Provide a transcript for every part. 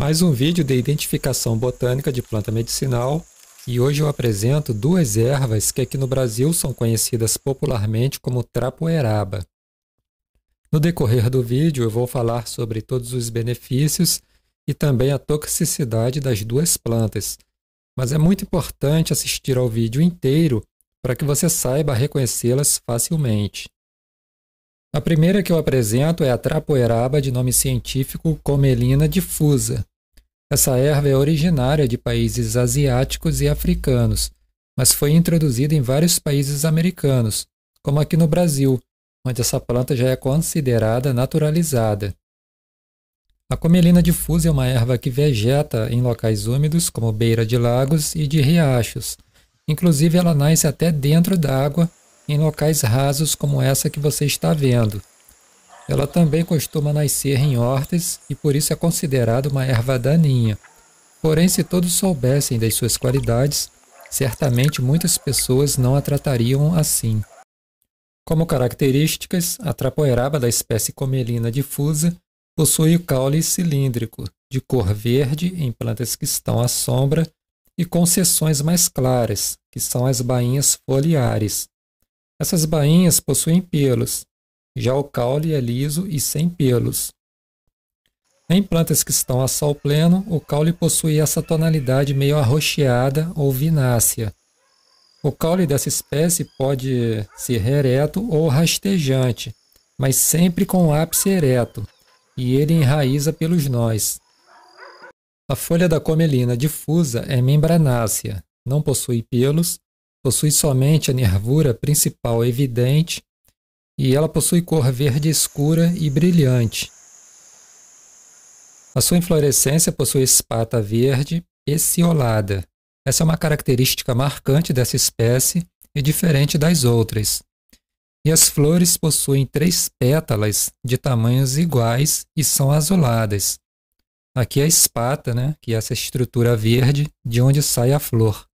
Mais um vídeo de identificação botânica de planta medicinal e hoje eu apresento duas ervas que aqui no Brasil são conhecidas popularmente como trapoeraba. No decorrer do vídeo eu vou falar sobre todos os benefícios e também a toxicidade das duas plantas, mas é muito importante assistir ao vídeo inteiro para que você saiba reconhecê-las facilmente. A primeira que eu apresento é a trapoeraba de nome científico Comelina difusa. Essa erva é originária de países asiáticos e africanos, mas foi introduzida em vários países americanos, como aqui no Brasil, onde essa planta já é considerada naturalizada. A comelina difusa é uma erva que vegeta em locais úmidos, como beira de lagos e de riachos. Inclusive, ela nasce até dentro da água, em locais rasos como essa que você está vendo. Ela também costuma nascer em hortas e por isso é considerada uma erva daninha. Porém, se todos soubessem das suas qualidades, certamente muitas pessoas não a tratariam assim. Como características, a trapoeraba da espécie comelina difusa possui o caule cilíndrico, de cor verde em plantas que estão à sombra e com seções mais claras, que são as bainhas foliares. Essas bainhas possuem pelos, já o caule é liso e sem pelos. Em plantas que estão a sol pleno, o caule possui essa tonalidade meio arroxeada ou vinácea. O caule dessa espécie pode ser ereto ou rastejante, mas sempre com o ápice ereto, e ele enraiza pelos nós. A folha da comelina difusa é membranácea, não possui pelos, possui somente a nervura principal evidente e ela possui cor verde escura e brilhante. A sua inflorescência possui espata verde peciolada. Essa é uma característica marcante dessa espécie e diferente das outras. E as flores possuem três pétalas de tamanhos iguais e são azuladas. Aqui é a espata, né, que é essa estrutura verde de onde sai a flor.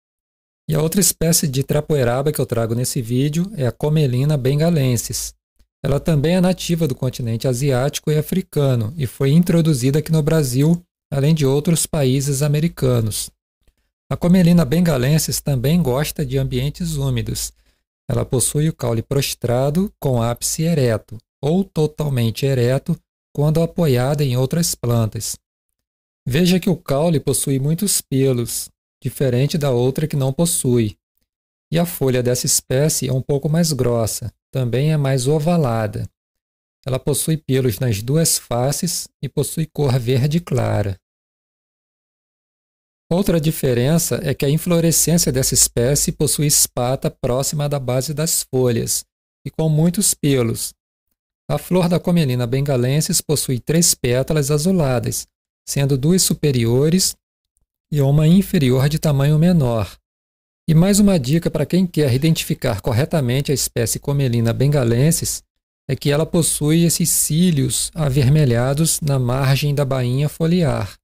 E a outra espécie de trapoeraba que eu trago nesse vídeo é a Comelina bengalensis. Ela também é nativa do continente asiático e africano e foi introduzida aqui no Brasil, além de outros países americanos. A Comelina bengalensis também gosta de ambientes úmidos. Ela possui o caule prostrado com ápice ereto ou totalmente ereto quando apoiada em outras plantas. Veja que o caule possui muitos pelos, diferente da outra que não possui. E a folha dessa espécie é um pouco mais grossa, também é mais ovalada. Ela possui pelos nas duas faces e possui cor verde clara. Outra diferença é que a inflorescência dessa espécie possui espata próxima da base das folhas e com muitos pelos. A flor da comelina bengalensis possui três pétalas azuladas, sendo duas superiores e uma inferior de tamanho menor. E mais uma dica para quem quer identificar corretamente a espécie Comelina bengalensis é que ela possui esses cílios avermelhados na margem da bainha foliar.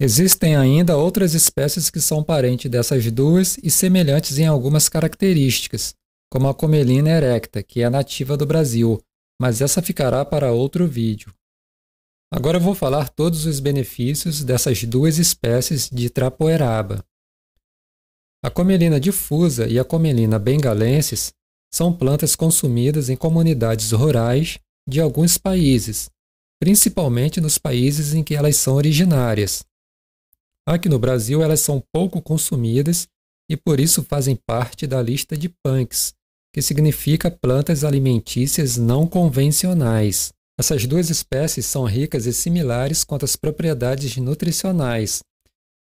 Existem ainda outras espécies que são parentes dessas duas e semelhantes em algumas características, como a Comelina erecta, que é nativa do Brasil, mas essa ficará para outro vídeo. Agora eu vou falar todos os benefícios dessas duas espécies de trapoeraba. A comelina difusa e a comelina bengalensis são plantas consumidas em comunidades rurais de alguns países, principalmente nos países em que elas são originárias. Aqui no Brasil, elas são pouco consumidas e por isso fazem parte da lista de punks, que significa plantas alimentícias não convencionais. Essas duas espécies são ricas e similares quanto às propriedades nutricionais.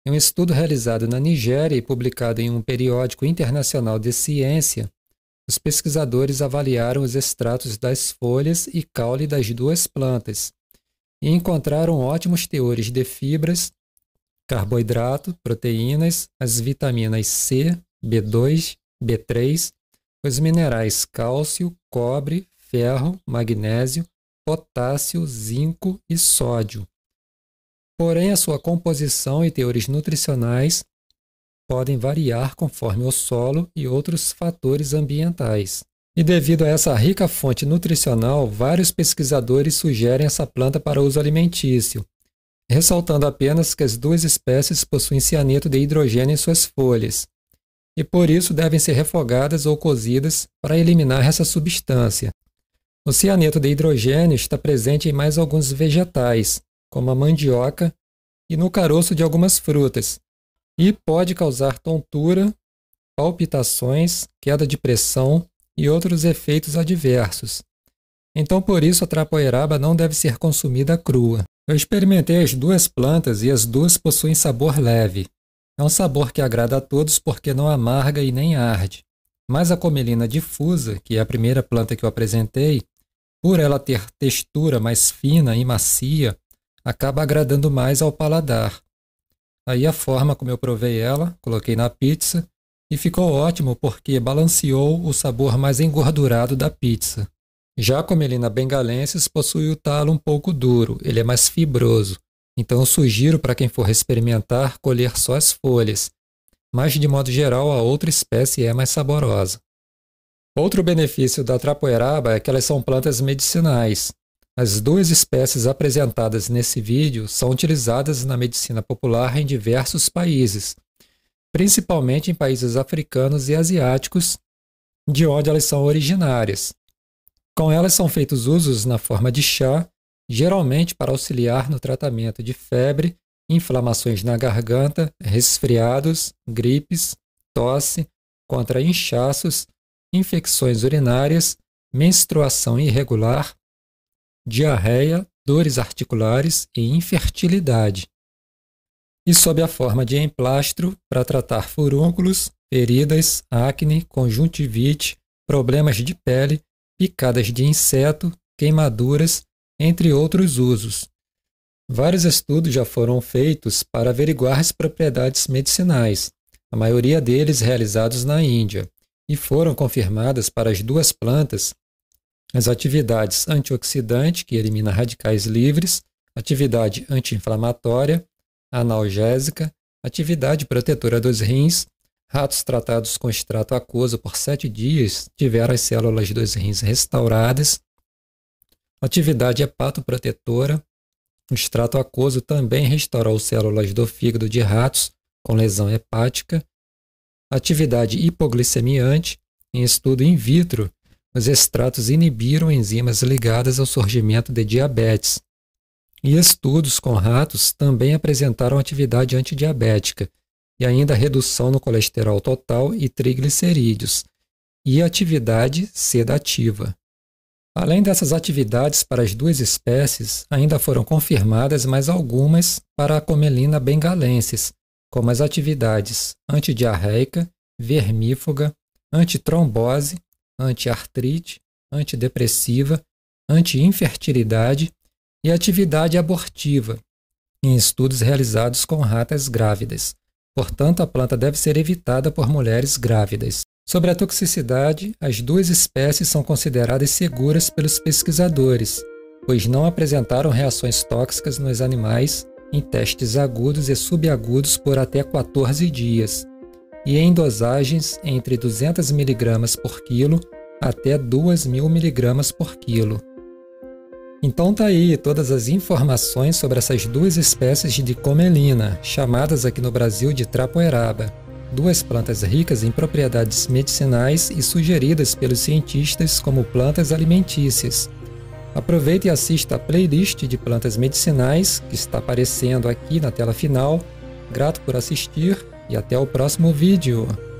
Em um estudo realizado na Nigéria e publicado em um periódico internacional de ciência, os pesquisadores avaliaram os extratos das folhas e caule das duas plantas e encontraram ótimos teores de fibras, carboidrato, proteínas, as vitaminas C, B2, B3, os minerais cálcio, cobre, ferro, magnésio, potássio, zinco e sódio. Porém, a sua composição e teores nutricionais podem variar conforme o solo e outros fatores ambientais. E devido a essa rica fonte nutricional, vários pesquisadores sugerem essa planta para uso alimentício, ressaltando apenas que as duas espécies possuem cianeto de hidrogênio em suas folhas, e por isso devem ser refogadas ou cozidas para eliminar essa substância. O cianeto de hidrogênio está presente em mais alguns vegetais, como a mandioca, e no caroço de algumas frutas, e pode causar tontura, palpitações, queda de pressão e outros efeitos adversos. Então, por isso, a trapoeraba não deve ser consumida crua. Eu experimentei as duas plantas e as duas possuem sabor leve. É um sabor que agrada a todos porque não amarga e nem arde. Mas a comelina difusa, que é a primeira planta que eu apresentei, por ela ter textura mais fina e macia, acaba agradando mais ao paladar. Aí a forma como eu provei ela, coloquei na pizza e ficou ótimo porque balanceou o sabor mais engordurado da pizza. Já a comelina é bengalensis possui o talo um pouco duro, ele é mais fibroso, então sugiro para quem for experimentar colher só as folhas, mas de modo geral a outra espécie é mais saborosa. Outro benefício da trapoeraba é que elas são plantas medicinais. As duas espécies apresentadas nesse vídeo são utilizadas na medicina popular em diversos países, principalmente em países africanos e asiáticos, de onde elas são originárias. Com elas são feitos usos na forma de chá, geralmente para auxiliar no tratamento de febre, inflamações na garganta, resfriados, gripes, tosse, contra inchaços infecções urinárias, menstruação irregular, diarreia, dores articulares e infertilidade. E sob a forma de emplastro para tratar furúnculos, feridas, acne, conjuntivite, problemas de pele, picadas de inseto, queimaduras, entre outros usos. Vários estudos já foram feitos para averiguar as propriedades medicinais, a maioria deles realizados na Índia e foram confirmadas para as duas plantas as atividades antioxidante, que elimina radicais livres, atividade anti-inflamatória, analgésica, atividade protetora dos rins. Ratos tratados com extrato aquoso por sete dias tiveram as células dos rins restauradas. Atividade hepatoprotetora. O extrato aquoso também restaurou células do fígado de ratos com lesão hepática atividade hipoglicemiante em estudo in vitro, os extratos inibiram enzimas ligadas ao surgimento de diabetes. E estudos com ratos também apresentaram atividade antidiabética e ainda redução no colesterol total e triglicerídeos e atividade sedativa. Além dessas atividades para as duas espécies, ainda foram confirmadas mais algumas para a comelina bengalensis, como as atividades antidiarreica, vermífuga, antitrombose, antiartrite, antidepressiva, antiinfertilidade e atividade abortiva, em estudos realizados com ratas grávidas. Portanto, a planta deve ser evitada por mulheres grávidas. Sobre a toxicidade, as duas espécies são consideradas seguras pelos pesquisadores, pois não apresentaram reações tóxicas nos animais em testes agudos e subagudos por até 14 dias e em dosagens entre 200 mg por quilo até 2.000 mg por quilo. Então tá aí todas as informações sobre essas duas espécies de comelina, chamadas aqui no Brasil de trapoeraba, duas plantas ricas em propriedades medicinais e sugeridas pelos cientistas como plantas alimentícias, Aproveite e assista a playlist de plantas medicinais que está aparecendo aqui na tela final. Grato por assistir e até o próximo vídeo.